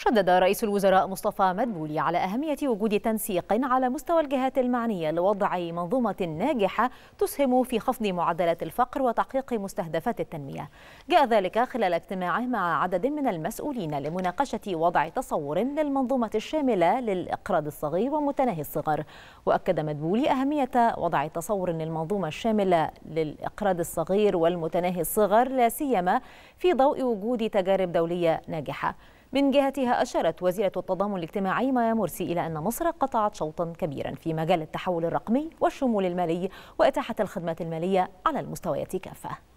شدد رئيس الوزراء مصطفى مدبولي على أهمية وجود تنسيق على مستوى الجهات المعنية لوضع منظومة ناجحة تسهم في خفض معدلات الفقر وتحقيق مستهدفات التنمية جاء ذلك خلال اجتماعه مع عدد من المسؤولين لمناقشة وضع تصور للمنظومة الشاملة للإقراض الصغير ومتناهي الصغر وأكد مدبولي أهمية وضع تصور للمنظومة الشاملة للإقراض الصغير والمتناهي الصغر لا سيما في ضوء وجود تجارب دولية ناجحة من جهتها أشارت وزيرة التضامن الاجتماعي مايا مرسي إلى أن مصر قطعت شوطا كبيرا في مجال التحول الرقمي والشمول المالي وإتاحة الخدمات المالية على المستويات كافة